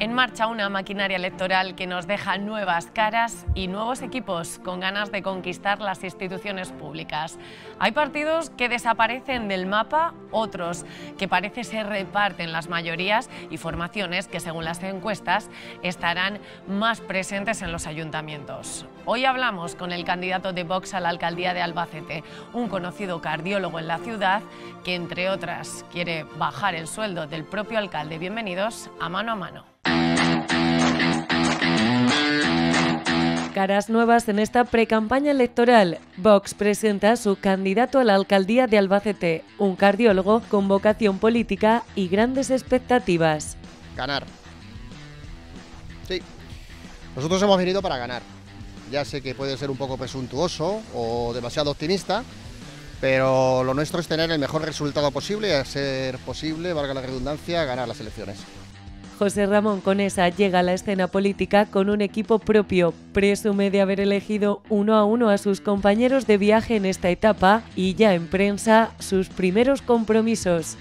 En marcha una maquinaria electoral que nos deja nuevas caras y nuevos equipos con ganas de conquistar las instituciones públicas. Hay partidos que desaparecen del mapa, otros que parece se reparten las mayorías y formaciones que según las encuestas estarán más presentes en los ayuntamientos. Hoy hablamos con el candidato de Vox a la alcaldía de Albacete, un conocido cardiólogo en la ciudad que entre otras quiere bajar el sueldo del propio alcalde. Bienvenidos a Mano a Mano. Caras nuevas en esta precampaña electoral. Vox presenta a su candidato a la alcaldía de Albacete, un cardiólogo con vocación política y grandes expectativas. Ganar. Sí. Nosotros hemos venido para ganar. Ya sé que puede ser un poco presuntuoso o demasiado optimista, pero lo nuestro es tener el mejor resultado posible y, hacer posible, valga la redundancia, ganar las elecciones. José Ramón Conesa llega a la escena política con un equipo propio, presume de haber elegido uno a uno a sus compañeros de viaje en esta etapa y ya en prensa sus primeros compromisos.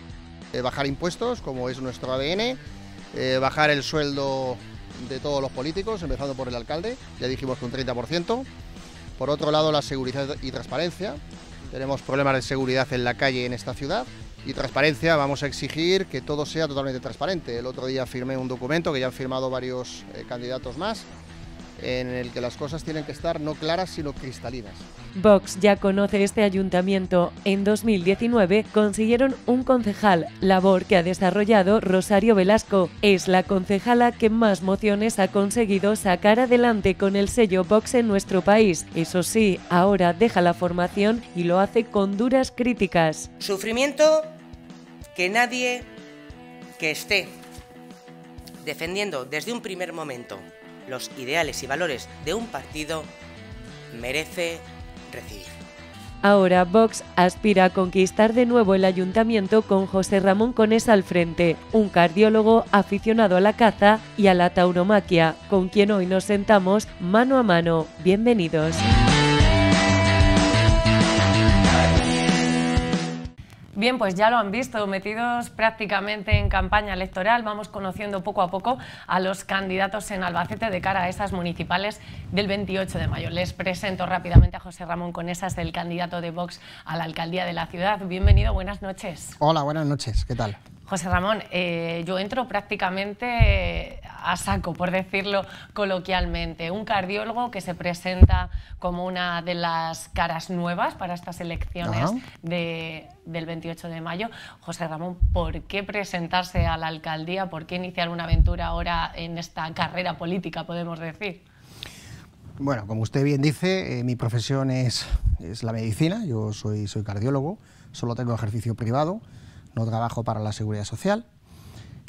Eh, bajar impuestos, como es nuestro ADN, eh, bajar el sueldo de todos los políticos, empezando por el alcalde, ya dijimos que un 30%. Por otro lado, la seguridad y transparencia. Tenemos problemas de seguridad en la calle en esta ciudad y transparencia, vamos a exigir que todo sea totalmente transparente. El otro día firmé un documento que ya han firmado varios eh, candidatos más, en el que las cosas tienen que estar no claras sino cristalinas. Vox ya conoce este ayuntamiento. En 2019 consiguieron un concejal, labor que ha desarrollado Rosario Velasco. Es la concejala que más mociones ha conseguido sacar adelante con el sello Vox en nuestro país. Eso sí, ahora deja la formación y lo hace con duras críticas. Sufrimiento que nadie que esté defendiendo desde un primer momento los ideales y valores de un partido, merece recibir. Ahora Vox aspira a conquistar de nuevo el ayuntamiento con José Ramón Cones al frente, un cardiólogo aficionado a la caza y a la tauromaquia, con quien hoy nos sentamos mano a mano. Bienvenidos. Bien, pues ya lo han visto, metidos prácticamente en campaña electoral, vamos conociendo poco a poco a los candidatos en Albacete de cara a esas municipales del 28 de mayo. Les presento rápidamente a José Ramón Conesas, el candidato de Vox a la alcaldía de la ciudad. Bienvenido, buenas noches. Hola, buenas noches, ¿qué tal? José Ramón, eh, yo entro prácticamente a saco, por decirlo coloquialmente. Un cardiólogo que se presenta como una de las caras nuevas para estas elecciones del 28 de mayo. José Ramón, ¿por qué presentarse a la alcaldía? ¿Por qué iniciar una aventura ahora en esta carrera política, podemos decir? Bueno, como usted bien dice, eh, mi profesión es, es, la medicina. Yo soy, soy cardiólogo, solo tengo ejercicio privado no trabajo para la seguridad social.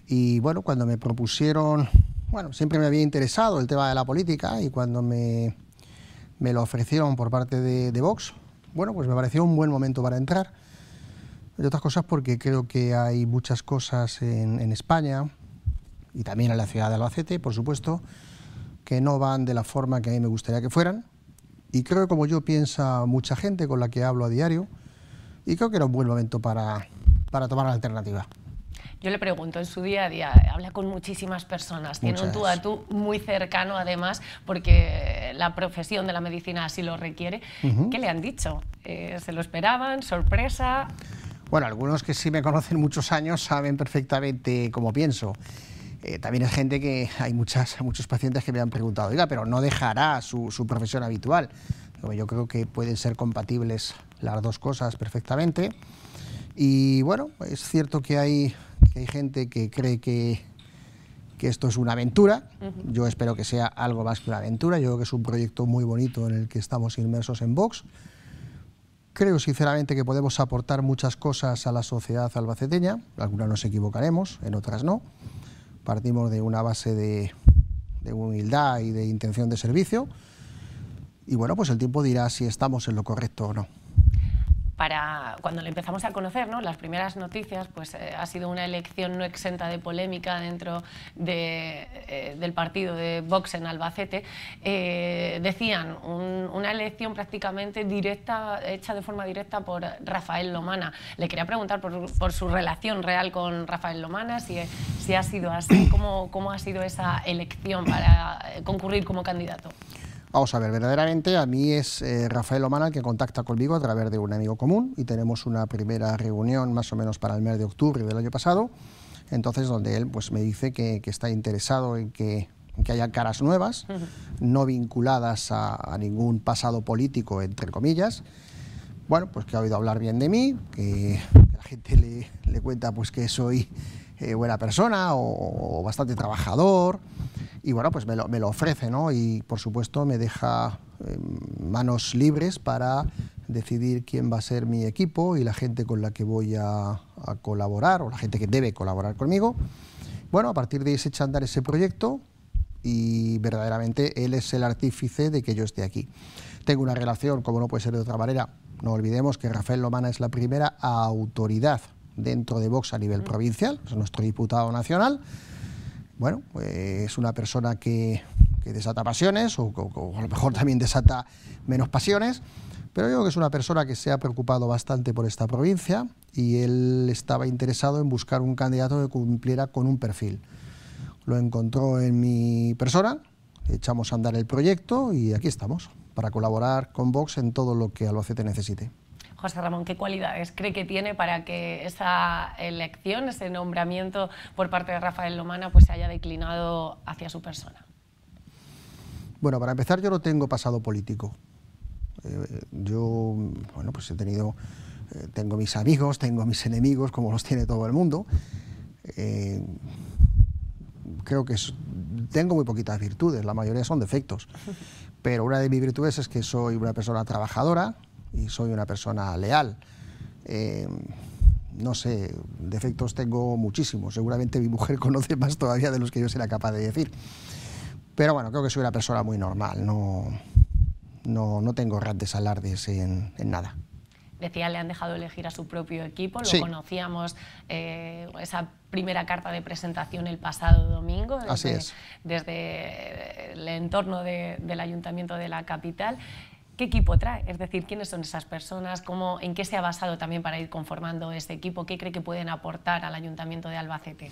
Y bueno, cuando me propusieron, bueno, siempre me había interesado el tema de la política y cuando me, me lo ofrecieron por parte de, de Vox, bueno, pues me pareció un buen momento para entrar. y otras cosas porque creo que hay muchas cosas en, España y también en la ciudad de Albacete, por supuesto, que no van de la forma que a mí me gustaría que fueran. Y creo que como yo piensa mucha gente con la que hablo a diario, y creo que era un buen momento para, para tomar la alternativa? Yo le pregunto en su día a día, habla con muchísimas personas, tiene un tú a tú muy cercano además, porque la profesión de la medicina así lo requiere. ¿Qué le han dicho? Eh, ¿Se lo esperaban? ¿Sorpresa? Bueno, algunos que sí me conocen muchos años saben perfectamente cómo pienso. Eh, también hay gente que hay muchas, muchos pacientes que me han preguntado, oiga, pero no dejará su, su profesión habitual. Yo creo que pueden ser compatibles las dos cosas perfectamente. Y bueno, es cierto que hay, gente que cree que, esto es una aventura. Yo espero que sea algo más que una aventura. Yo creo que es un proyecto muy bonito en el que estamos inmersos en Vox. Creo sinceramente que podemos aportar muchas cosas a la sociedad albaceteña. Algunas nos equivocaremos, en otras no. Partimos de una base de humildad y de intención de servicio. Y bueno, pues el tiempo dirá si estamos en lo correcto o no cuando le empezamos a conocer, las primeras noticias, pues eh, ha sido una elección no exenta de polémica dentro eh, del partido de Vox en Albacete. Eh, decían una elección prácticamente directa, hecha de forma directa por Rafael Lomana. Le quería preguntar por, su relación real con Rafael Lomana, si, si ha sido así, cómo ha sido esa elección para concurrir como candidato. Vamos a ver, verdaderamente a mí es eh, Rafael Omana el que contacta conmigo a través de un amigo común y tenemos una primera reunión más o menos para el mes de octubre del año pasado, entonces donde él pues, me dice que, está interesado en que, haya caras nuevas, no vinculadas a, ningún pasado político, entre comillas. Bueno, pues que ha oído hablar bien de mí, que, la gente le, cuenta pues que soy eh, buena persona o bastante trabajador y bueno, pues me lo, me lo ofrece, ¿no? Y por supuesto me deja eh, manos libres para decidir quién va a ser mi equipo y la gente con la que voy a, a colaborar o la gente que debe colaborar conmigo. Bueno, a partir de ahí se echa andar ese proyecto y verdaderamente él es el artífice de que yo esté aquí. Tengo una relación, como no puede ser de otra manera, no olvidemos que Rafael Lomana es la primera autoridad dentro de Vox a nivel provincial, es nuestro diputado nacional, bueno, eh, es una persona que, desata pasiones o, a lo mejor también desata menos pasiones, pero yo creo que es una persona que se ha preocupado bastante por esta provincia y él estaba interesado en buscar un candidato que cumpliera con un perfil. Lo encontró en mi persona, echamos a andar el proyecto y aquí estamos, para colaborar con Vox en todo lo que Albacete necesite. José Ramón, ¿qué cualidades cree que tiene para que esa elección, ese nombramiento por parte de Rafael Lomana, pues se haya declinado hacia su persona? Bueno, para empezar yo no tengo pasado político. Eh, yo, bueno, pues he tenido, eh, tengo mis amigos, tengo mis enemigos, como los tiene todo el mundo. Eh, creo que tengo muy poquitas virtudes, la mayoría son defectos. Pero una de mis virtudes es que soy una persona trabajadora, y soy una persona leal. Eh, no sé, defectos tengo muchísimos. Seguramente mi mujer conoce más todavía de los que yo será capaz de decir. Pero bueno, creo que soy una persona muy normal. No, no, no tengo grandes alardes en, en nada decía le han dejado elegir a su propio equipo, lo conocíamos eh, esa primera carta de presentación el pasado domingo desde, desde el entorno del ayuntamiento de la capital qué equipo trae, es decir, quiénes son esas personas, cómo, en qué se ha basado también para ir conformando este equipo, qué cree que pueden aportar al Ayuntamiento de Albacete.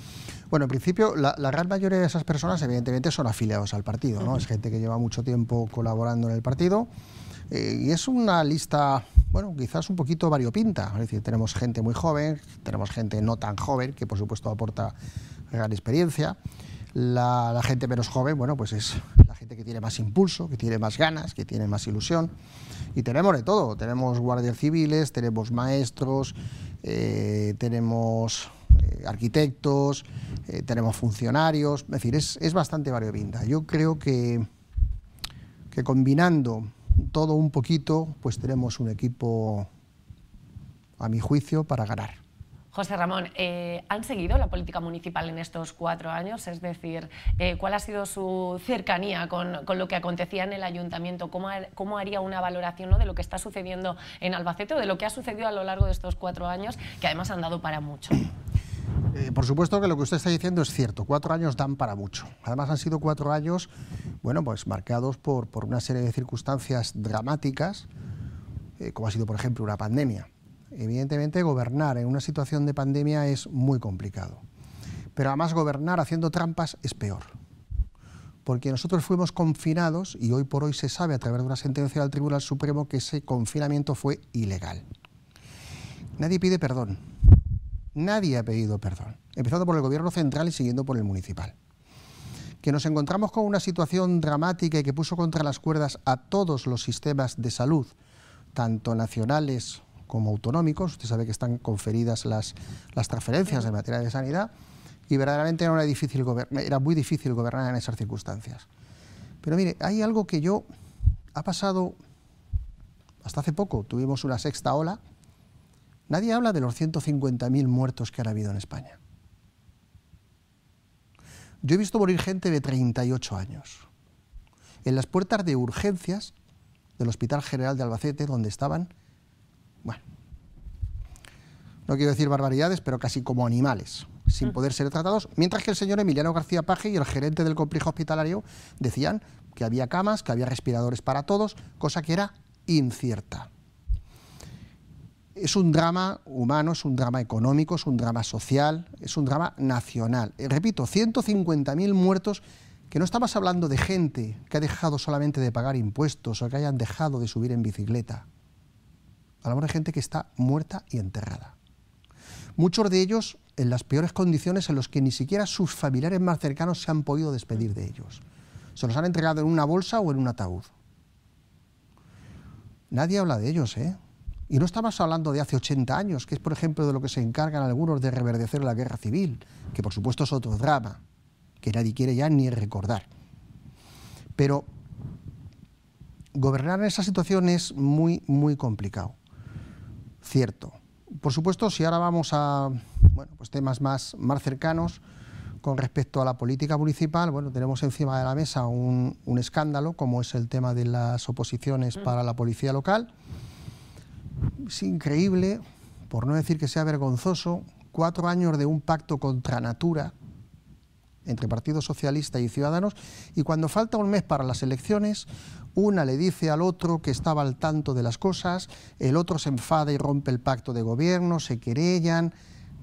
Bueno, en principio, la, gran mayoría de esas personas, evidentemente, son afiliados al partido, Es gente que lleva mucho tiempo colaborando en el partido. Eh, y es una lista, bueno, quizás un poquito variopinta. Es decir, tenemos gente muy joven, tenemos gente no tan joven, que por supuesto aporta gran experiencia. la gente menos joven, bueno, pues es que tiene más impulso, que tiene más ganas, que tiene más ilusión. Y tenemos de todo, tenemos guardias civiles, tenemos maestros, eh, tenemos eh, arquitectos, eh, tenemos funcionarios, es decir, es, es bastante variopinta. Yo creo que, que combinando todo un poquito, pues tenemos un equipo, a mi juicio, para ganar. José Ramón, eh, ¿han seguido la política municipal en estos cuatro años? Es decir, eh, ¿cuál ha sido su cercanía con, lo que acontecía en el ayuntamiento? ¿Cómo, cómo haría una valoración de lo que está sucediendo en Albacete o de lo que ha sucedido a lo largo de estos cuatro años, que además han dado para mucho? Eh, por supuesto que lo que usted está diciendo es cierto, cuatro años dan para mucho. Además han sido cuatro años, bueno, pues marcados por, por una serie de circunstancias dramáticas, como ha sido, por ejemplo, una pandemia. Evidentemente, gobernar en una situación de pandemia es muy complicado. Pero además gobernar haciendo trampas es peor. Porque nosotros fuimos confinados y hoy por hoy se sabe a través de una sentencia del Tribunal Supremo que ese confinamiento fue ilegal. Nadie pide perdón. Nadie ha pedido perdón. Empezando por el gobierno central y siguiendo por el municipal que nos encontramos con una situación dramática y que puso contra las cuerdas a todos los sistemas de salud, tanto nacionales como autonómicos, usted sabe que están conferidas las, las transferencias en materia de sanidad, y verdaderamente era, difícil era muy difícil gobernar en esas circunstancias. Pero mire, hay algo que yo ha pasado hasta hace poco, tuvimos una sexta ola, nadie habla de los 150.000 muertos que han habido en España. Yo he visto morir gente de 38 años en las puertas de urgencias del Hospital General de Albacete, donde estaban bueno, no quiero decir barbaridades, pero casi como animales, sin mm. poder ser tratados, mientras que el señor Emiliano García Paje y el gerente del complejo hospitalario decían que había camas, que había respiradores para todos, cosa que era incierta. Es un drama humano, es un drama económico, es un drama social, es un drama nacional. Eh, repito, 150.000 muertos que no estamos hablando de gente que ha dejado solamente de pagar impuestos o que hayan dejado de subir en bicicleta. Hablamos de gente que está muerta y enterrada. Muchos de ellos en las peores condiciones en los que ni siquiera sus familiares más cercanos se han podido despedir de ellos. Se los han entregado en una bolsa o en un ataúd. Nadie habla de ellos, ¿eh? Y no estamos hablando de hace 80 años, que es por ejemplo de lo que se encargan algunos de reverdecer la guerra civil, que por supuesto es otro drama, que nadie quiere ya ni recordar. Pero gobernar en esa situación es muy, muy complicado cierto. Por supuesto, si ahora vamos a bueno, pues temas más, más cercanos con respecto a la política municipal, bueno, tenemos encima de la mesa un, un escándalo, como es el tema de las oposiciones mm. para la policía local. Es increíble, por no decir que sea vergonzoso, cuatro años de un pacto contra natura entre Partido Socialista y Ciudadanos, y cuando falta un mes para las elecciones, una le dice al otro que estaba al tanto de las cosas, el otro se enfada y rompe el pacto de gobierno, se querellan.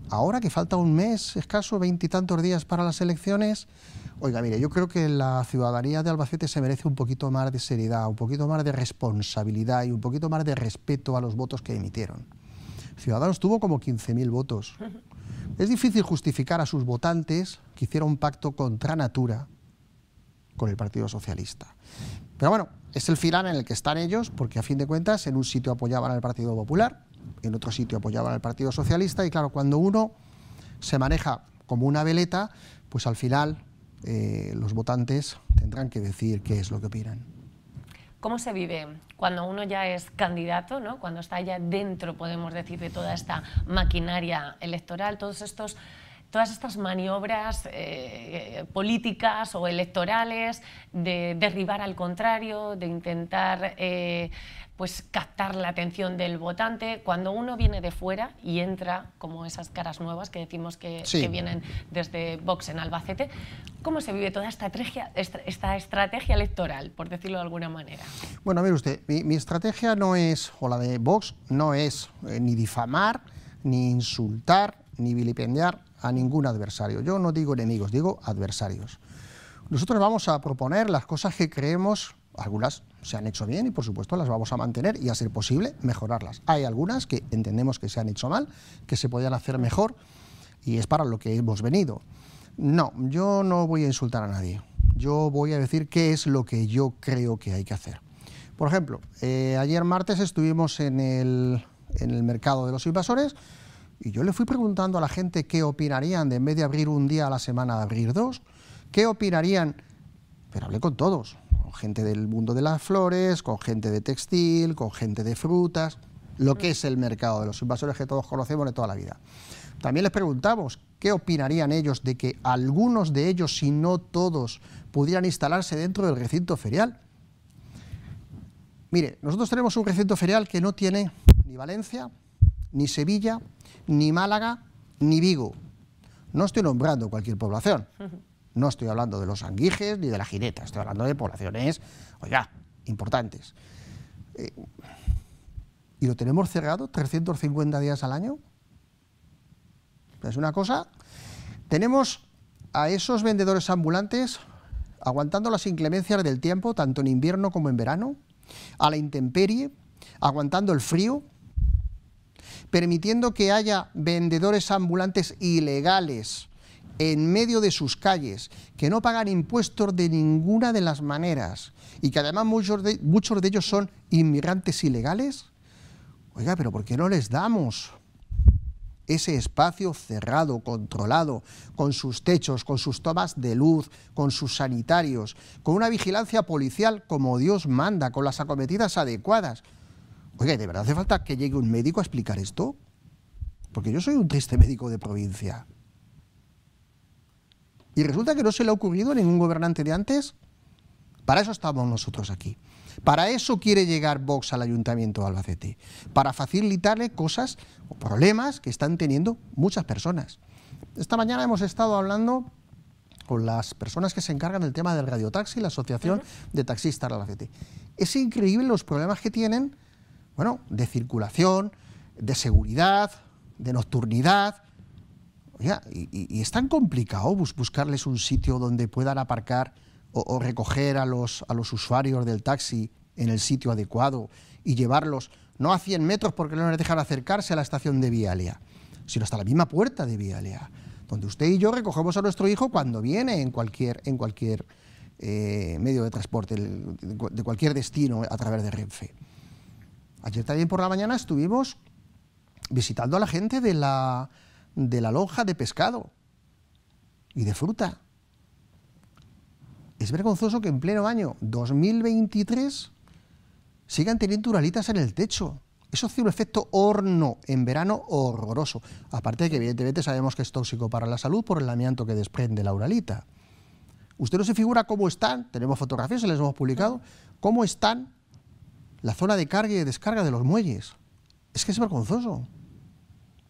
Ahora que falta un mes, escaso veintitantos días para las elecciones, oiga, mire, yo creo que la ciudadanía de Albacete se merece un poquito más de seriedad, un poquito más de responsabilidad y un poquito más de respeto a los votos que emitieron. Ciudadanos tuvo como 15.000 votos. Es difícil justificar a sus votantes que hicieron un pacto contra natura con el Partido Socialista. Pero bueno, es el filar en el que están ellos, porque a fin de cuentas en un sitio apoyaban al Partido Popular, en otro sitio apoyaban al Partido Socialista, y claro, cuando uno se maneja como una veleta, pues al final eh, los votantes tendrán que decir qué es lo que opinan. ¿Cómo se vive cuando uno ya es candidato, ¿no? cuando está ya dentro, podemos decir, de toda esta maquinaria electoral, todos estos todas estas maniobras eh, eh, políticas o electorales de derribar al contrario, de intentar eh, pues captar la atención del votante. Cuando uno viene de fuera y entra, como esas caras nuevas que decimos que, vienen desde Vox en Albacete, ¿cómo se vive toda esta estrategia, esta estrategia electoral, por decirlo de alguna manera? Bueno, ver usted, mi, estrategia no es, o la de Vox, no es ni difamar, ni insultar, ni vilipendiar a ningún adversario. Yo no digo enemigos, digo adversarios. Nosotros vamos a proponer las cosas que creemos, algunas se han hecho bien y por supuesto las vamos a mantener y a ser posible mejorarlas. Hay algunas que entendemos que se han hecho mal, que se podían hacer mejor y es para lo que hemos venido. No, yo no voy a insultar a nadie. Yo voy a decir qué es lo que yo creo que hay que hacer. Por ejemplo, eh, ayer martes estuvimos en el, en el mercado de los invasores y yo le fui preguntando a la gente qué opinarían de en vez de abrir un día a la semana, de abrir dos, qué opinarían, pero hablé con todos, con gente del mundo de las flores, con gente de textil, con gente de frutas, lo que es el mercado de los invasores que todos conocemos de toda la vida. También les preguntamos qué opinarían ellos de que algunos de ellos, si no todos, pudieran instalarse dentro del recinto ferial. Mire, nosotros tenemos un recinto ferial que no tiene ni Valencia, ni Sevilla, ni Málaga, ni Vigo. No estoy nombrando cualquier población. No estoy hablando de los anguijes ni de la jineta. Estoy hablando de poblaciones, oiga, importantes. Eh, ¿Y lo tenemos cerrado 350 días al año? Es una cosa. Tenemos a esos vendedores ambulantes aguantando las inclemencias del tiempo, tanto en invierno como en verano, a la intemperie, aguantando el frío, permitiendo que haya vendedores ambulantes ilegales en medio de sus calles, que no pagan impuestos de ninguna de las maneras y que además muchos de, muchos de ellos son inmigrantes ilegales? Oiga, pero ¿por qué no les damos ese espacio cerrado, controlado, con sus techos, con sus tomas de luz, con sus sanitarios, con una vigilancia policial como Dios manda, con las acometidas adecuadas? Oiga, ¿de verdad hace falta que llegue un médico a explicar esto? Porque yo soy un triste médico de provincia. Y resulta que no se le ha ocurrido a ningún gobernante de antes. Para eso estamos nosotros aquí. Para eso quiere llegar Vox al Ayuntamiento de Albacete. Para facilitarle cosas o problemas que están teniendo muchas personas. Esta mañana hemos estado hablando con las personas que se encargan del tema del radiotaxi, la Asociación de Taxistas de Albacete. Es increíble los problemas que tienen bueno, de circulación, de seguridad, de nocturnidad. y, es tan complicado buscarles un sitio donde puedan aparcar o, recoger a los, usuarios del taxi en el sitio adecuado y llevarlos no a 100 metros porque no les dejan acercarse a la estación de Vialia, sino hasta la misma puerta de Vialia, donde usted y yo recogemos a nuestro hijo cuando viene en cualquier, en cualquier eh, medio de transporte, de cualquier destino a través de Renfe. Ayer también por la mañana estuvimos visitando a la gente de la, de la lonja de pescado y de fruta. Es vergonzoso que en pleno año 2023 sigan teniendo uralitas en el techo. Eso hace un efecto horno, en verano horroroso. Aparte de que evidentemente sabemos que es tóxico para la salud por el amianto que desprende la uralita. Usted no se figura cómo están, tenemos fotografías, se las hemos publicado, cómo están la zona de carga y descarga de los muelles. Es que es vergonzoso.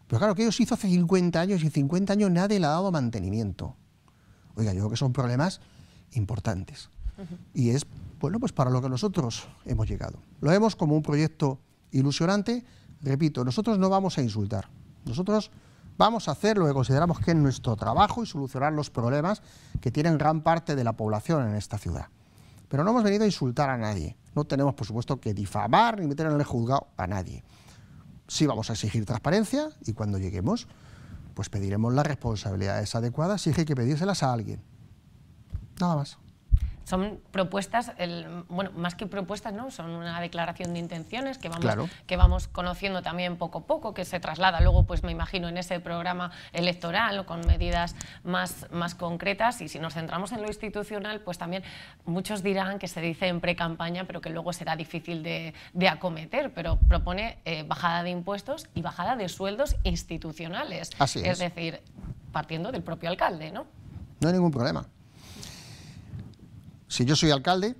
Pero claro, que ellos hizo hace 50 años y 50 años nadie le ha dado mantenimiento. Oiga, yo creo que son problemas importantes. Y es, bueno, pues para lo que nosotros hemos llegado. Lo vemos como un proyecto ilusionante. Repito, nosotros no vamos a insultar. Nosotros vamos a hacer lo que consideramos que es nuestro trabajo y solucionar los problemas que tienen gran parte de la población en esta ciudad. Pero no hemos venido a insultar a nadie. No tenemos, por supuesto, que difamar ni meter en el juzgado a nadie. Sí vamos a exigir transparencia y cuando lleguemos, pues pediremos las responsabilidades adecuadas si hay que pedírselas a alguien. Nada más son propuestas, bueno, más que propuestas, ¿no? son una declaración de intenciones que vamos, que vamos conociendo también poco a poco, que se traslada luego, pues me imagino, en ese programa electoral o con medidas más, más concretas. Y si nos centramos en lo institucional, pues también muchos dirán que se dice en pre-campaña, pero que luego será difícil de, acometer, pero propone eh, bajada de impuestos y bajada de sueldos institucionales. Así es decir, partiendo del propio alcalde, ¿no? No hay ningún problema. Si yo soy alcalde,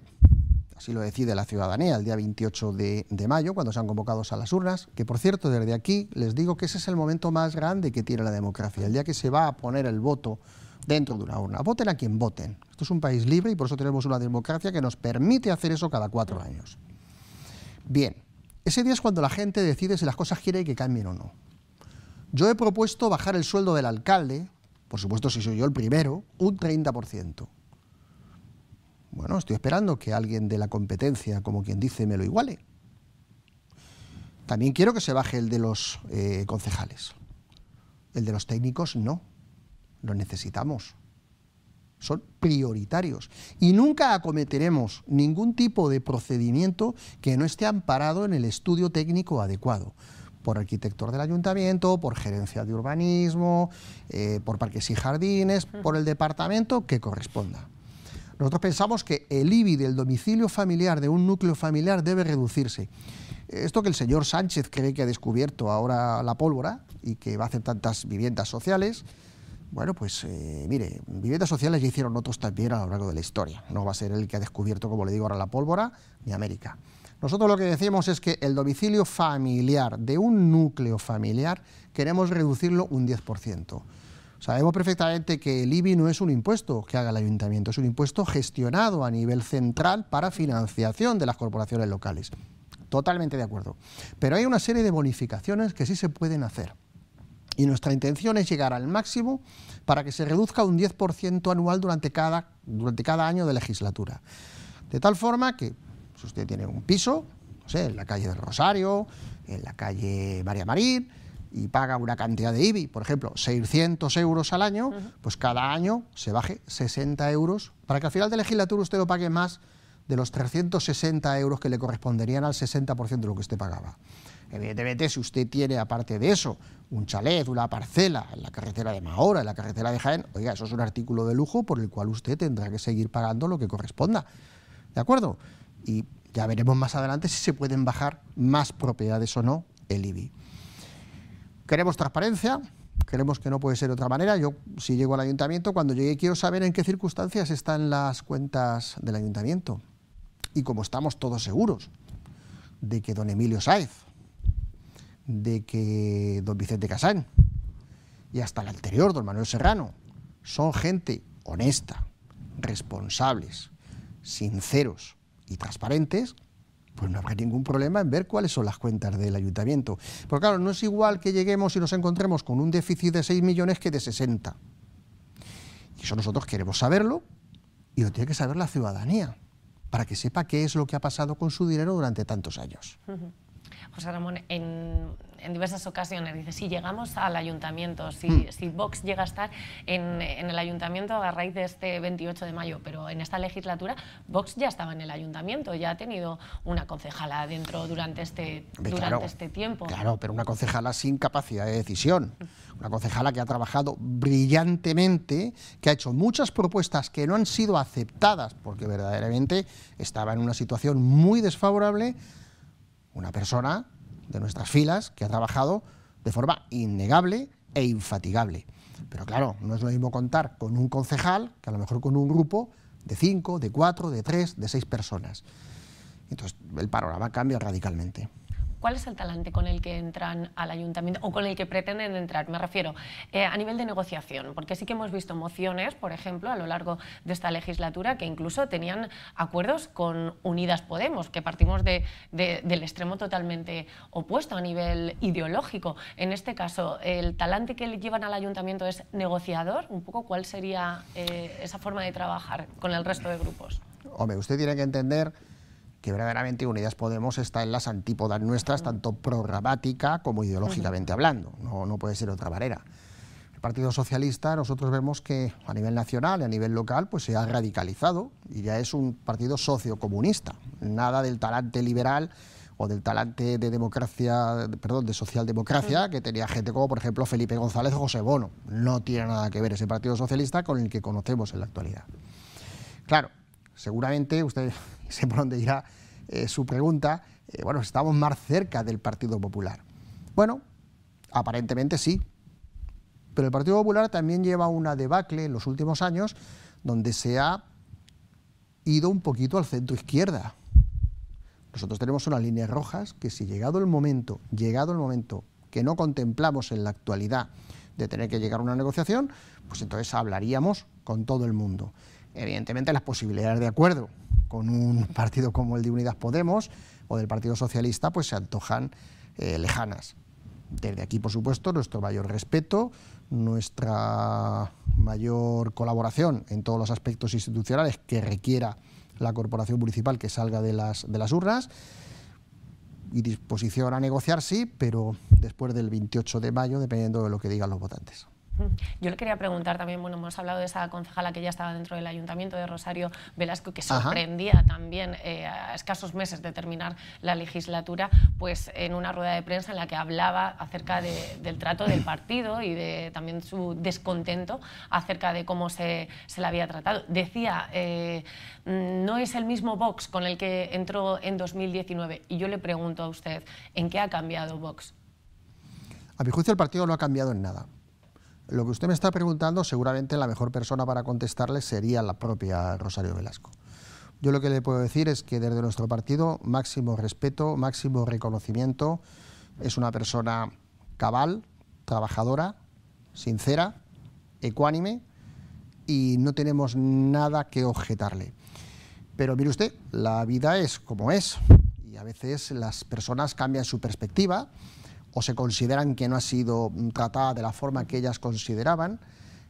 así lo decide la ciudadanía el día 28 de, mayo, cuando se han convocado a las urnas, que por cierto, desde aquí les digo que ese es el momento más grande que tiene la democracia, el día que se va a poner el voto dentro de una urna. Voten a quien voten. Esto es un país libre y por eso tenemos una democracia que nos permite hacer eso cada cuatro años. Bien, ese día es cuando la gente decide si las cosas quieren que cambien o no. Yo he propuesto bajar el sueldo del alcalde, por supuesto si soy yo el primero, un 30%. Bueno, estoy esperando que alguien de la competencia, como quien dice, me lo iguale. También quiero que se baje el de los eh, concejales. El de los técnicos no. Lo necesitamos. Son prioritarios. Y nunca acometeremos ningún tipo de procedimiento que no esté amparado en el estudio técnico adecuado. Por arquitector del ayuntamiento, por gerencia de urbanismo, eh, por parques y jardines, por el departamento que corresponda. Nosotros pensamos que el IBI del domicilio familiar, de un núcleo familiar, debe reducirse. Esto que el señor Sánchez cree que ha descubierto ahora la pólvora y que va a hacer tantas viviendas sociales, bueno, pues eh, mire, viviendas sociales ya hicieron otros también a lo largo de la historia. No va a ser el que ha descubierto, como le digo ahora, la pólvora ni América. Nosotros lo que decimos es que el domicilio familiar, de un núcleo familiar, queremos reducirlo un 10%. Sabemos perfectamente que el IBI no es un impuesto que haga el ayuntamiento, es un impuesto gestionado a nivel central para financiación de las corporaciones locales. Totalmente de acuerdo. Pero hay una serie de bonificaciones que sí se pueden hacer. Y nuestra intención es llegar al máximo para que se reduzca un 10% anual durante cada, durante cada año de legislatura. De tal forma que, si pues, usted tiene un piso, en la calle del Rosario, en la calle María Marín, y paga una cantidad de IBI, por ejemplo, 600 euros al año, pues cada año se baje 60 euros para que al final de legislatura usted lo pague más de los 360 euros que le corresponderían al 60% de lo que usted pagaba. Evidentemente, si usted tiene, aparte de eso, un chalet, una parcela en la carretera de Mahora, en la carretera de Jaén, oiga, eso es un artículo de lujo por el cual usted tendrá que seguir pagando lo que corresponda. ¿De acuerdo? Y ya veremos más adelante si se pueden bajar más propiedades o no el IBI. Queremos transparencia, queremos que no puede ser de otra manera. Yo, si llego al ayuntamiento, cuando llegue quiero saber en qué circunstancias están las cuentas del ayuntamiento. Y como estamos todos seguros de que don Emilio Saez, de que don Vicente Casán y hasta el anterior, don Manuel Serrano, son gente honesta, responsables, sinceros y transparentes, pues no habrá ningún problema en ver cuáles son las cuentas del ayuntamiento. Porque claro, no es igual que lleguemos y nos encontremos con un déficit de 6 millones que de 60. Y eso nosotros queremos saberlo y lo tiene que saber la ciudadanía, para que sepa qué es lo que ha pasado con su dinero durante tantos años. José Ramón, en en diversas ocasiones. Dice, si llegamos al ayuntamiento, mm. si, Vox llega a estar en, el ayuntamiento a raíz de este 28 de mayo, pero en esta legislatura Vox ya estaba en el ayuntamiento, ya ha tenido una concejala dentro durante este, durante este tiempo. Claro, pero una concejala sin capacidad de decisión. Una concejala que ha trabajado brillantemente, que ha hecho muchas propuestas que no han sido aceptadas porque verdaderamente estaba en una situación muy desfavorable. Una persona de nuestras filas que ha trabajado de forma innegable e infatigable. Pero claro, no es lo mismo contar con un concejal que a lo mejor con un grupo de cinco, de cuatro, de tres, de seis personas. Entonces el panorama cambia radicalmente. ¿Cuál es el talante con el que entran al ayuntamiento o con el que pretenden entrar? Me refiero eh, a nivel de negociación, porque sí que hemos visto mociones, por ejemplo, a lo largo de esta legislatura que incluso tenían acuerdos con Unidas Podemos, que partimos del extremo totalmente opuesto a nivel ideológico. En este caso, ¿el talante que le llevan al ayuntamiento es negociador? Un poco, ¿cuál sería eh, esa forma de trabajar con el resto de grupos? Hombre, usted tiene que entender que verdaderamente Unidas Podemos está en las antípodas nuestras, tanto programática como ideológicamente hablando, no, puede ser otra barrera El Partido Socialista nosotros vemos que a nivel nacional y a nivel local pues se ha radicalizado y ya es un partido sociocomunista, nada del talante liberal o del talante de democracia, perdón, de socialdemocracia, que tenía gente como, por ejemplo, Felipe González o José Bono. No tiene nada que ver ese Partido Socialista con el que conocemos en la actualidad. Claro, seguramente usted sé por dónde irá eh, su pregunta, eh, bueno, estamos más cerca del Partido Popular. Bueno, aparentemente sí, pero el Partido Popular también lleva una debacle en los últimos años donde se ha ido un poquito al centro izquierda. Nosotros tenemos unas líneas rojas que si llegado el momento, llegado el momento que no contemplamos en la actualidad de tener que llegar a una negociación, pues entonces hablaríamos con todo el mundo. Evidentemente las posibilidades de acuerdo con un partido como el de Unidas Podemos o del Partido Socialista pues se antojan eh, lejanas. Desde aquí, por supuesto, nuestro mayor respeto, nuestra mayor colaboración en todos los aspectos institucionales que requiera la corporación municipal que salga de las, de las urnas y disposición a negociar, sí, pero después del 28 de mayo, dependiendo de lo que digan los votantes. Yo le quería preguntar también, bueno, hemos hablado de esa concejala que ya estaba dentro del ayuntamiento de Rosario Velasco, que sorprendía también eh, a escasos meses de terminar la legislatura, pues en una rueda de prensa en la que hablaba acerca del trato del partido y de también su descontento acerca de cómo se, se la había tratado. Decía, eh, no es el mismo Vox con el que entró en 2019. Y yo le pregunto a usted, ¿en qué ha cambiado Vox? A mi juicio el partido no ha cambiado en nada lo que usted me está preguntando, seguramente la mejor persona para contestarle sería la propia Rosario Velasco. Yo lo que le puedo decir es que desde nuestro partido, máximo respeto, máximo reconocimiento, es una persona cabal, trabajadora, sincera, ecuánime y no tenemos nada que objetarle. Pero mire usted, la vida es como es y a veces las personas cambian su perspectiva o se consideran que no ha sido tratada de la forma que ellas consideraban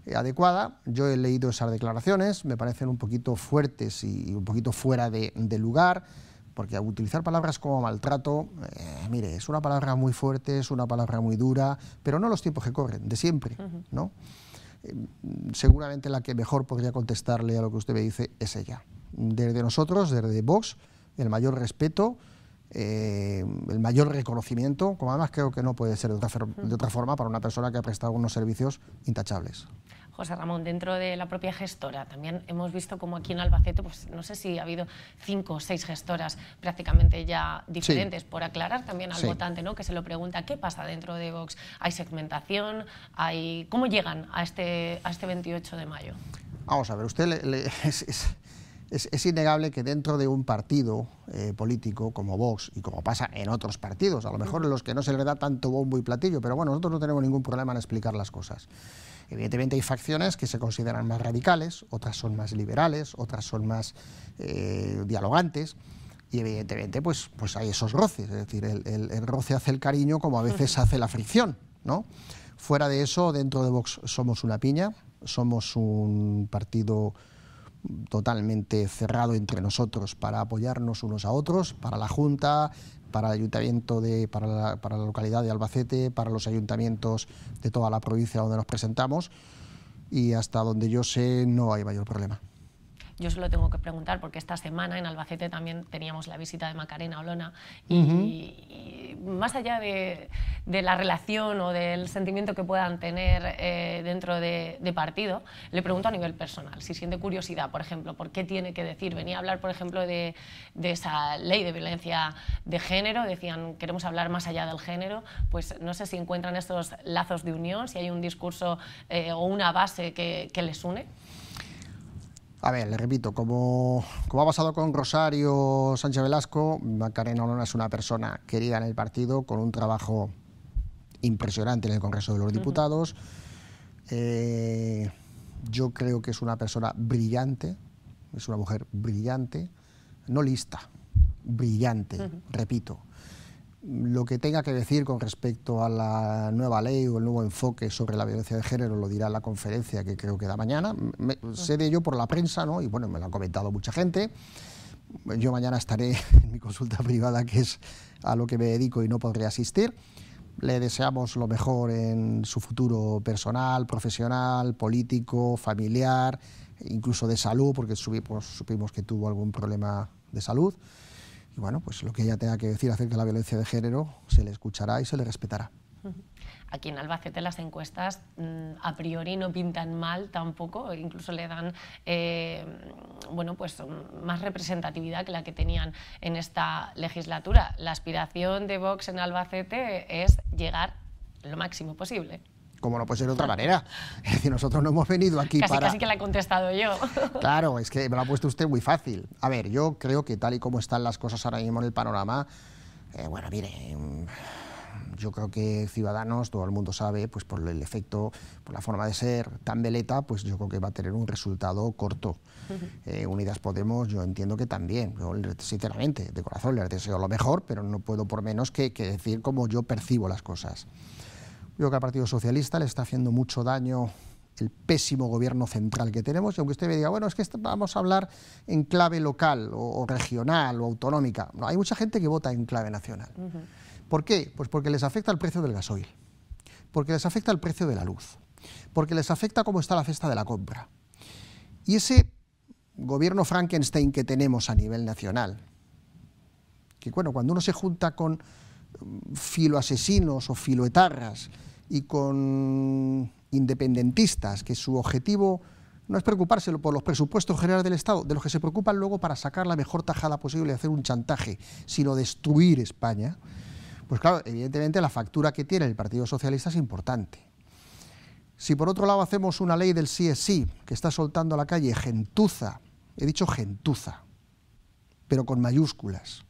eh, adecuada. Yo he leído esas declaraciones, me parecen un poquito fuertes y un poquito fuera de, lugar, porque utilizar palabras como maltrato, eh, mire, es una palabra muy fuerte, es una palabra muy dura, pero no los tiempos que corren, de siempre, ¿no? Eh, seguramente la que mejor podría contestarle a lo que usted me dice es ella. Desde nosotros, desde Vox, el mayor respeto, eh, el mayor reconocimiento, como además creo que no puede ser de otra, forma para una persona que ha prestado unos servicios intachables. José Ramón, dentro de la propia gestora, también hemos visto como aquí en Albacete, pues no sé si ha habido cinco o seis gestoras prácticamente ya diferentes, por aclarar también al votante, ¿no? que se lo pregunta, ¿qué pasa dentro de Vox? ¿Hay segmentación? ¿Hay... ¿Cómo llegan a este, a este 28 de mayo? Vamos a ver, usted le, es, es, innegable que dentro de un partido eh, político como Vox y como pasa en otros partidos, a lo mejor en los que no se le da tanto bombo y platillo, pero bueno, nosotros no tenemos ningún problema en explicar las cosas. Evidentemente hay facciones que se consideran más radicales, otras son más liberales, otras son más eh, dialogantes. Y evidentemente pues, pues hay esos roces, es decir, el, roce hace el cariño como a veces hace la fricción. ¿no? Fuera de eso, dentro de Vox somos una piña, somos un partido totalmente cerrado entre nosotros para apoyarnos unos a otros, para la Junta, para el ayuntamiento de, para para la localidad de Albacete, para los ayuntamientos de toda la provincia donde nos presentamos y hasta donde yo sé no hay mayor problema yo se lo tengo que preguntar porque esta semana en Albacete también teníamos la visita de Macarena Olona y, más allá de, la relación o del sentimiento que puedan tener eh, dentro de, partido, le pregunto a nivel personal, si siente curiosidad, por ejemplo, por qué tiene que decir, venía a hablar, por ejemplo, de, esa ley de violencia de género, decían, queremos hablar más allá del género, pues no sé si encuentran estos lazos de unión, si hay un discurso eh, o una base que les une. A ver, le repito, como, ha pasado con Rosario Sánchez Velasco, Macarena Olona es una persona querida en el partido, con un trabajo impresionante en el Congreso de los Diputados. Eh, yo creo que es una persona brillante, es una mujer brillante, no lista, brillante, repito lo que tenga que decir con respecto a la nueva ley o el nuevo enfoque sobre la violencia de género lo dirá en la conferencia que creo que da mañana. sé de ello por la prensa, ¿no? Y bueno, me lo ha comentado mucha gente. Yo mañana estaré en mi consulta privada, que es a lo que me dedico y no podré asistir. Le deseamos lo mejor en su futuro personal, profesional, político, familiar, incluso de salud, porque pues, supimos que tuvo algún problema de salud. Y bueno, pues lo que ella tenga que decir acerca de la violencia de género se le escuchará y se le respetará. Aquí en Albacete las encuestas mm, a priori no pintan mal tampoco, incluso le dan eh, bueno, pues, más representatividad que la que tenían en esta legislatura. La aspiración de Vox en Albacete es llegar lo máximo posible como no puede ser de otra manera. Es decir, nosotros no hemos venido aquí para... Casi que la he contestado yo. Claro, es que me lo ha puesto usted muy fácil. A ver, yo creo que tal y como están las cosas ahora mismo en el panorama, eh, bueno, mire, mm, yo creo que Ciudadanos, todo el mundo sabe, pues por el efecto, por la forma de ser tan veleta, pues yo creo que va a tener un resultado corto. Eh, Unidas Podemos, yo entiendo que también, sinceramente, de corazón les deseo lo mejor, pero no puedo por menos que, que decir cómo yo percibo las cosas. Yo que al Partido Socialista le está haciendo mucho daño el pésimo gobierno central que tenemos, y aunque usted me diga, bueno, es que este, vamos a hablar en clave local o, regional o autonómica, no, hay mucha gente que vota en clave nacional. ¿Por qué? Pues porque les afecta el precio del gasoil, porque les afecta el precio de la luz, porque les afecta cómo está la cesta de la compra. Y ese gobierno Frankenstein que tenemos a nivel nacional, que bueno, cuando uno se junta con filoasesinos o filoetarras y con independentistas, que su objetivo no es preocuparse por los presupuestos generales del Estado, de los que se preocupan luego para sacar la mejor tajada posible y hacer un chantaje, sino destruir España, pues claro, evidentemente la factura que tiene el Partido Socialista es importante. Si por otro lado hacemos una ley del sí sí, que está soltando a la calle gentuza, he dicho gentuza, pero con mayúsculas,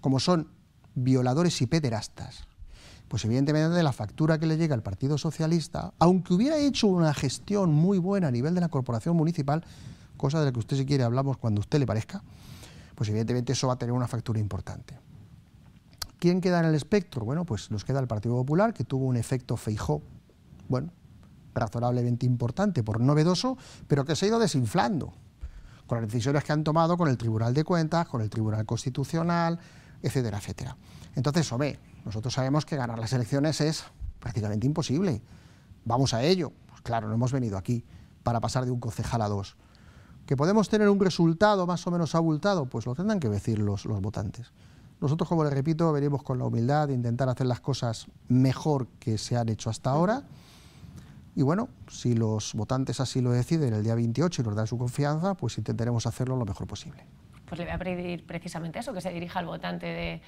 como son violadores y pederastas. Pues evidentemente la factura que le llega al Partido Socialista, aunque hubiera hecho una gestión muy buena a nivel de la corporación municipal, cosa de la que usted si quiere hablamos cuando usted le parezca, pues evidentemente eso va a tener una factura importante. ¿Quién queda en el espectro? Bueno, pues nos queda el Partido Popular, que tuvo un efecto feijó, bueno, razonablemente importante por novedoso, pero que se ha ido desinflando con las decisiones que han tomado con el Tribunal de Cuentas, con el Tribunal Constitucional, etcétera, etcétera. Entonces, hombre, nosotros sabemos que ganar las elecciones es prácticamente imposible. Vamos a ello. Pues claro, no hemos venido aquí para pasar de un concejal a dos. ¿Que podemos tener un resultado más o menos abultado? Pues lo tendrán que decir los, los votantes. Nosotros, como les repito, venimos con la humildad de intentar hacer las cosas mejor que se han hecho hasta ahora. Y bueno, si los votantes así lo deciden el día 28 y nos dan su confianza, pues intentaremos hacerlo lo mejor posible pues le voy a pedir precisamente eso, que se dirija al votante de,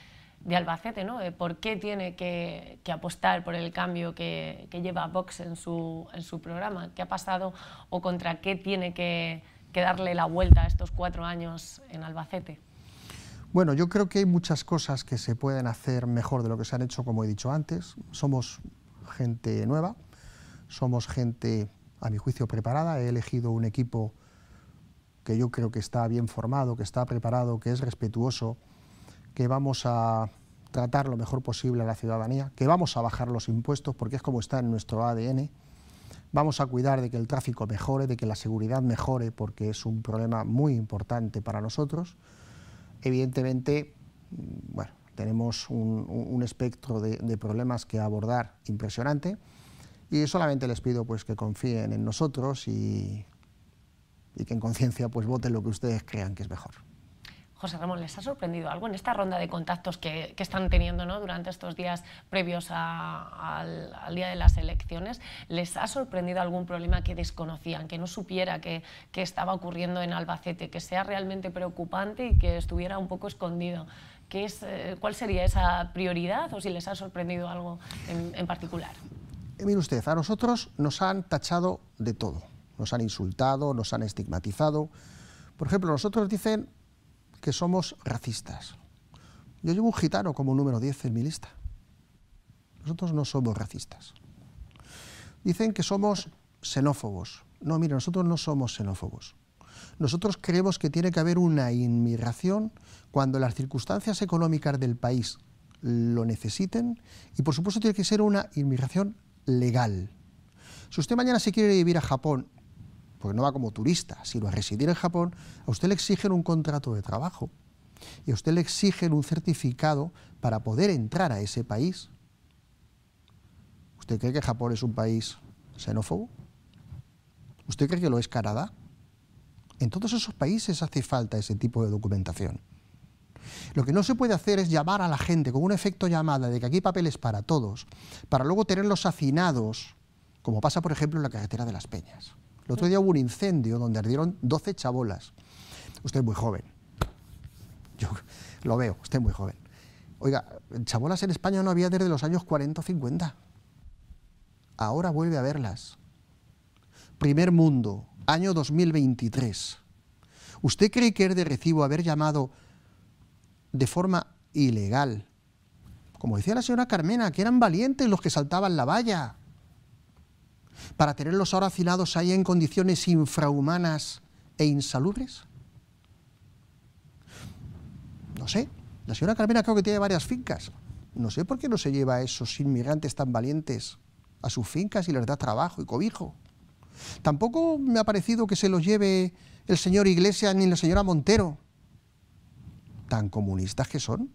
Albacete, ¿no? Eh, por qué tiene que, apostar por el cambio que, lleva Vox en su, en su programa, qué ha pasado o contra qué tiene que, que darle la vuelta a estos cuatro años en Albacete. Bueno, yo creo que hay muchas cosas que se pueden hacer mejor de lo que se han hecho, como he dicho antes. Somos gente nueva, somos gente, a mi juicio, preparada. He elegido un equipo que yo creo que está bien formado, que está preparado, que es respetuoso, que vamos a tratar lo mejor posible a la ciudadanía, que vamos a bajar los impuestos porque es como está en nuestro ADN, vamos a cuidar de que el tráfico mejore, de que la seguridad mejore porque es un problema muy importante para nosotros. Evidentemente, bueno, tenemos un, espectro de, de, problemas que abordar impresionante y solamente les pido pues que confíen en nosotros y y que en conciencia pues voten lo que ustedes crean que es mejor. José Ramón, ¿les ha sorprendido algo en esta ronda de contactos que, están teniendo ¿no? durante estos días previos al, día de las elecciones? ¿Les ha sorprendido algún problema que desconocían, que no supiera que, que, estaba ocurriendo en Albacete, que sea realmente preocupante y que estuviera un poco escondido? ¿Qué es, eh, ¿Cuál sería esa prioridad o si les ha sorprendido algo en, en particular? Eh, mire usted, a nosotros nos han tachado de todo nos han insultado, nos han estigmatizado. Por ejemplo, nosotros dicen que somos racistas. Yo llevo un gitano como número 10 en mi lista. Nosotros no somos racistas. Dicen que somos xenófobos. No, mire, nosotros no somos xenófobos. Nosotros creemos que tiene que haber una inmigración cuando las circunstancias económicas del país lo necesiten y por supuesto tiene que ser una inmigración legal. Si usted mañana se quiere vivir a Japón porque no va como turista, sino a residir en Japón, a usted le exigen un contrato de trabajo y a usted le exigen un certificado para poder entrar a ese país. ¿Usted cree que Japón es un país xenófobo? ¿Usted cree que lo es Canadá? En todos esos países hace falta ese tipo de documentación. Lo que no se puede hacer es llamar a la gente con un efecto llamada de que aquí hay papeles para todos, para luego tenerlos hacinados, como pasa por ejemplo en la carretera de las Peñas. El otro día hubo un incendio donde ardieron 12 chabolas. Usted es muy joven. Yo lo veo, usted es muy joven. Oiga, chabolas en España no había desde los años 40 o 50. Ahora vuelve a verlas. Primer mundo, año 2023. ¿Usted cree que es de recibo haber llamado de forma ilegal? Como decía la señora Carmena, que eran valientes los que saltaban la valla para tenerlos ahora afilados ahí en condiciones infrahumanas e insalubres? No sé. La señora Carmena creo que tiene varias fincas. No sé por qué no se lleva a esos inmigrantes tan valientes a sus fincas y les da trabajo y cobijo. Tampoco me ha parecido que se los lleve el señor Iglesias ni la señora Montero. Tan comunistas que son.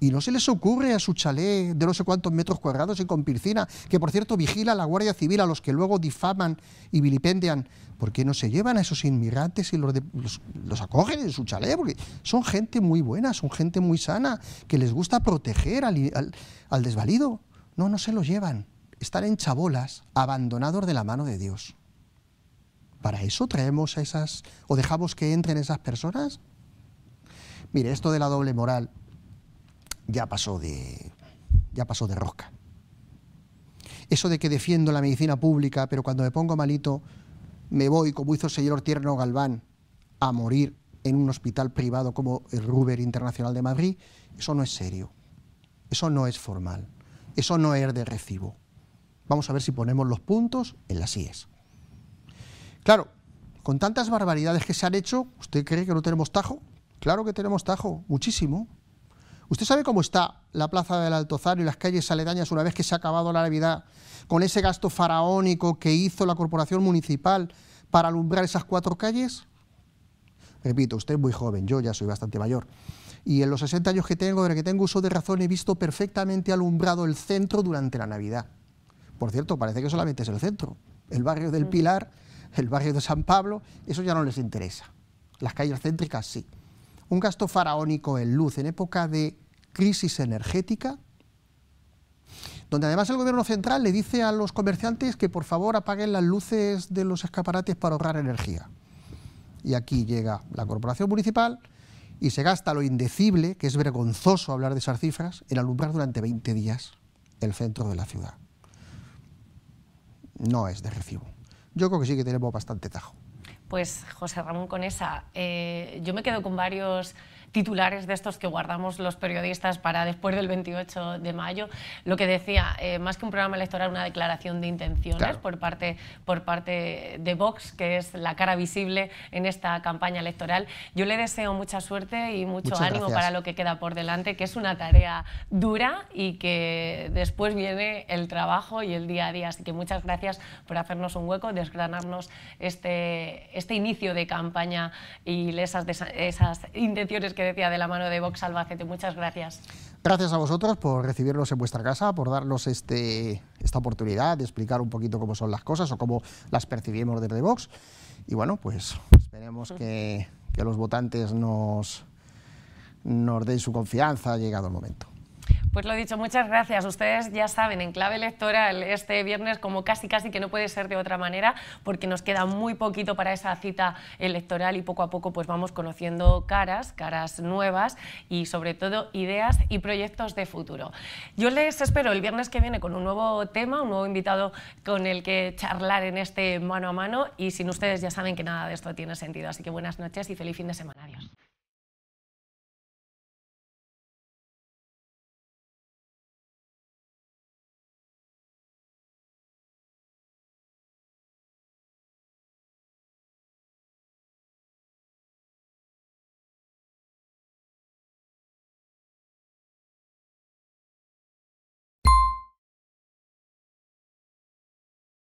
Y no se les ocurre a su chalet de no sé cuántos metros cuadrados y con piscina, que por cierto vigila la Guardia Civil, a los que luego difaman y vilipendian. ¿Por qué no se llevan a esos inmigrantes y los, acogen en su chalet? Porque son gente muy buena, son gente muy sana, que les gusta proteger al, desvalido. No, no se los llevan. Están en chabolas, abandonados de la mano de Dios. ¿Para eso traemos a esas o dejamos que entren esas personas? Mire, esto de la doble moral, ya pasó de, ya pasó de rosca. Eso de que defiendo la medicina pública, pero cuando me pongo malito, me voy, como hizo el señor Tierno Galván, a morir en un hospital privado como el Ruber Internacional de Madrid, eso no es serio, eso no es formal, eso no es de recibo. Vamos a ver si ponemos los puntos en las IES. Claro, con tantas barbaridades que se han hecho, ¿usted cree que no tenemos tajo? Claro que tenemos tajo, muchísimo. ¿Usted sabe cómo está la plaza del Altozano y las calles aledañas una vez que se ha acabado la Navidad, con ese gasto faraónico que hizo la Corporación Municipal para alumbrar esas cuatro calles? Repito, usted es muy joven, yo ya soy bastante mayor. Y en los 60 años que tengo, desde que tengo uso de razón, he visto perfectamente alumbrado el centro durante la Navidad. Por cierto, parece que solamente es el centro. El barrio del mm. Pilar, el barrio de San Pablo, eso ya no les interesa. Las calles céntricas sí un gasto faraónico en luz en época de crisis energética, donde además el gobierno central le dice a los comerciantes que por favor apaguen las luces de los escaparates para ahorrar energía. Y aquí llega la corporación municipal y se gasta lo indecible, que es vergonzoso hablar de esas cifras, en alumbrar durante 20 días el centro de la ciudad. No es de recibo. Yo creo que sí que tenemos bastante tajo. Pues José Ramón Conesa, eh, yo me quedo con varios titulares de estos que guardamos los periodistas para después del 28 de mayo. Lo que decía, eh, más que un programa electoral, una declaración de intenciones por, parte, por parte de Vox, que es la cara visible en esta campaña electoral. Yo le deseo mucha suerte y mucho ánimo para lo que queda por delante, que es una tarea dura y que después viene el trabajo y el día a día. Así que muchas gracias por hacernos un hueco, desgranarnos este, este inicio de campaña y esas, esas intenciones que que decía de la mano de Vox Albacete. Muchas gracias. Gracias a vosotros por recibirnos en vuestra casa, por darnos este, esta oportunidad de explicar un poquito cómo son las cosas o cómo las percibimos desde Vox. Y bueno, pues esperemos que, los votantes nos, nos den su confianza ha llegado el momento. Pues lo dicho, muchas gracias. Ustedes ya saben, en clave electoral este viernes, como casi casi que no puede ser de otra manera, porque nos queda muy poquito para esa cita electoral y poco a poco pues vamos conociendo caras, caras nuevas y sobre todo ideas y proyectos de futuro. Yo les espero el viernes que viene con un nuevo tema, un nuevo invitado con el que charlar en este mano a mano y sin ustedes ya saben que nada de esto tiene sentido. Así que buenas noches y feliz fin de semana.